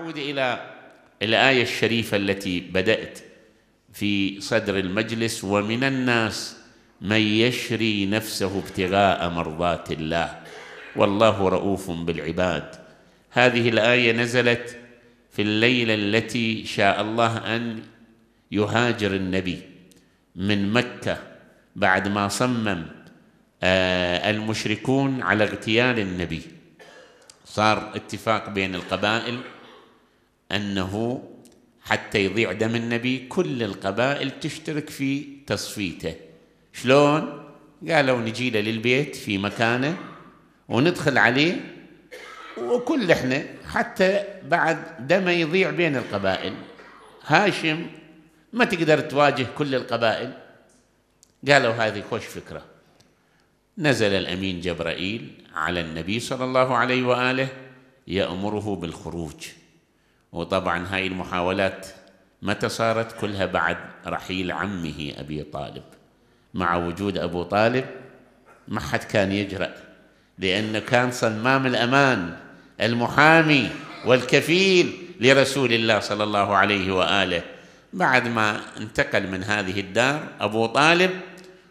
اعود الى الايه الشريفه التي بدات في صدر المجلس ومن الناس من يشري نفسه ابتغاء مرضات الله والله رؤوف بالعباد هذه الايه نزلت في الليله التي شاء الله ان يهاجر النبي من مكه بعد ما صمم آه، المشركون على اغتيال النبي صار اتفاق بين القبائل انه حتى يضيع دم النبي كل القبائل تشترك في تصفيته شلون قالوا نجي له للبيت في مكانه وندخل عليه وكل احنا حتى بعد دمه يضيع بين القبائل هاشم ما تقدر تواجه كل القبائل قالوا هذه خوش فكره نزل الامين جبرائيل على النبي صلى الله عليه واله يامره بالخروج وطبعا هاي المحاولات متى صارت كلها بعد رحيل عمه أبي طالب مع وجود أبو طالب ما حد كان يجرأ لأنه كان صمام الأمان المحامي والكفيل لرسول الله صلى الله عليه وآله بعد ما انتقل من هذه الدار أبو طالب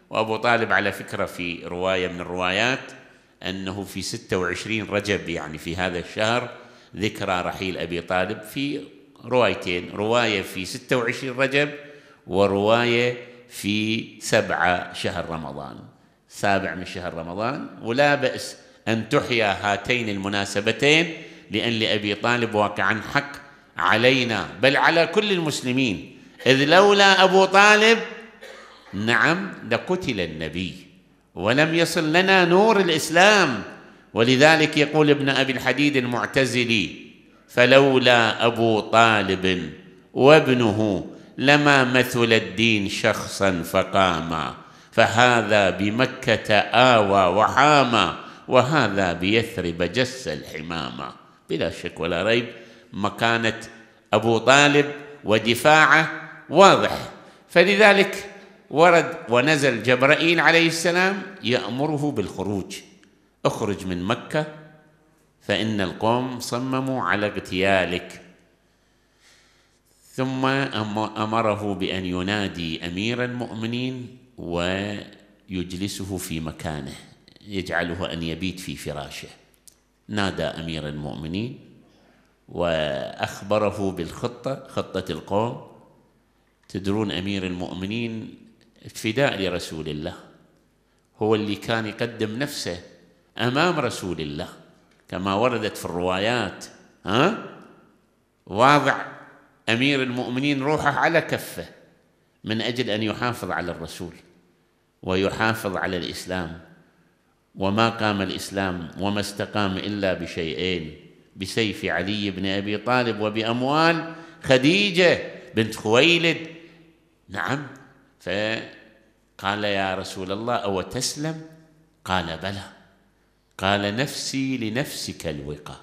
وأبو طالب على فكرة في رواية من الروايات أنه في 26 رجب يعني في هذا الشهر ذكرى رحيل أبي طالب في روايتين رواية في 26 رجب ورواية في سبعة شهر رمضان سابع من شهر رمضان ولا بأس أن تحيا هاتين المناسبتين لأن لأبي طالب واقعا حق علينا بل على كل المسلمين إذ لولا أبو طالب نعم لقتل النبي ولم يصل لنا نور الإسلام ولذلك يقول ابن ابي الحديد المعتزلي فلولا ابو طالب وابنه لما مثل الدين شخصا فقاما فهذا بمكه اوى وحاما وهذا بيثرب جس الحماما بلا شك ولا ريب مكانه ابو طالب ودفاعه واضح فلذلك ورد ونزل جبرائيل عليه السلام يامره بالخروج اخرج من مكة فإن القوم صمموا على اغتيالك ثم أمره بأن ينادي أمير المؤمنين ويجلسه في مكانه يجعله أن يبيت في فراشه نادى أمير المؤمنين وأخبره بالخطة خطة القوم تدرون أمير المؤمنين فداء لرسول الله هو اللي كان يقدم نفسه امام رسول الله كما وردت في الروايات ها واضع امير المؤمنين روحه على كفه من اجل ان يحافظ على الرسول ويحافظ على الاسلام وما قام الاسلام وما استقام الا بشيئين بسيف علي بن ابي طالب وباموال خديجه بنت خويلد نعم فقال يا رسول الله او تسلم قال بلى قال نفسي لنفسك الوقى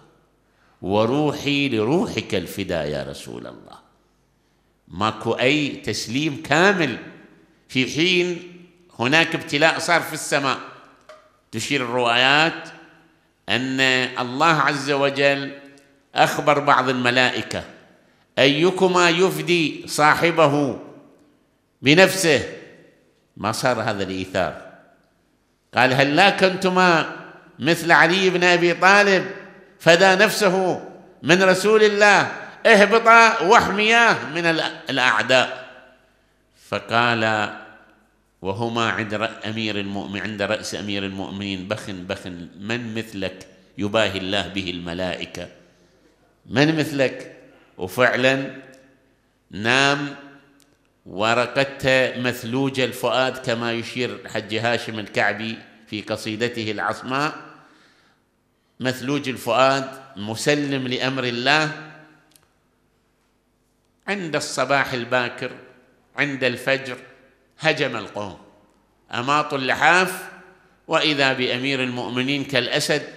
وروحي لروحك الفداء يا رسول الله ماكو أي تسليم كامل في حين هناك ابتلاء صار في السماء تشير الروايات أن الله عز وجل أخبر بعض الملائكة أيكما يفدي صاحبه بنفسه ما صار هذا الإيثار قال هل كنتما مثل علي بن ابي طالب فدا نفسه من رسول الله اهبطا واحمياه من الاعداء فقال وهما عند امير المؤمن عند راس امير المؤمنين بخن بخن من مثلك يباهي الله به الملائكه من مثلك وفعلا نام ورقته مثلوج الفؤاد كما يشير حج هاشم الكعبي في قصيدته العصماء مثلوج الفؤاد مسلم لامر الله عند الصباح الباكر عند الفجر هجم القوم اماطوا اللحاف واذا بامير المؤمنين كالاسد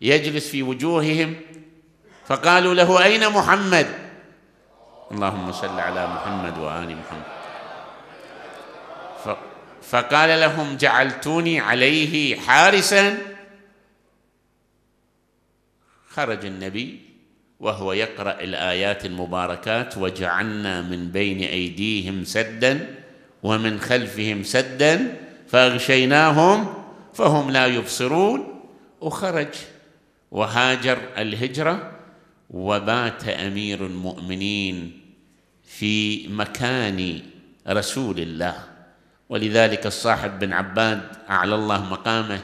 يجلس في وجوههم فقالوا له اين محمد اللهم صل على محمد وال محمد فقال لهم جعلتوني عليه حارسا خرج النبي وهو يقرأ الآيات المباركات وجعلنا من بين أيديهم سدا ومن خلفهم سدا فأغشيناهم فهم لا يبصرون وخرج وهاجر الهجرة وبات أمير المؤمنين في مكان رسول الله ولذلك الصاحب بن عباد أعلى الله مقامه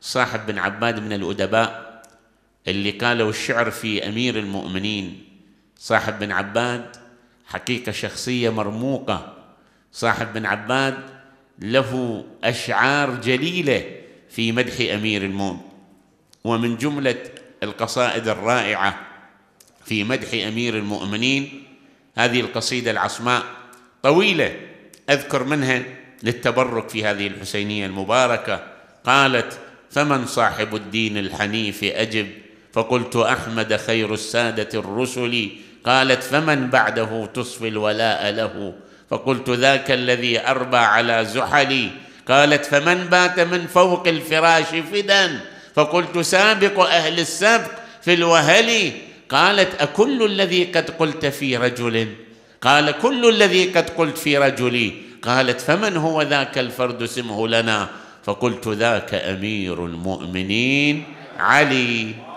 صاحب بن عباد من الأدباء اللي قالوا الشعر في امير المؤمنين صاحب بن عباد حقيقه شخصيه مرموقه صاحب بن عباد له اشعار جليله في مدح امير المؤمنين ومن جمله القصائد الرائعه في مدح امير المؤمنين هذه القصيده العصماء طويله اذكر منها للتبرك في هذه الحسينيه المباركه قالت فمن صاحب الدين الحنيف اجب فقلت احمد خير الساده الرسل قالت فمن بعده تصفي الولاء له فقلت ذاك الذي اربى على زحلي قالت فمن بات من فوق الفراش فدا فقلت سابق اهل السبق في الوهل قالت اكل الذي قد قلت في رجل قال كل الذي قد قلت في رجلي قالت فمن هو ذاك الفرد سمه لنا فقلت ذاك امير المؤمنين علي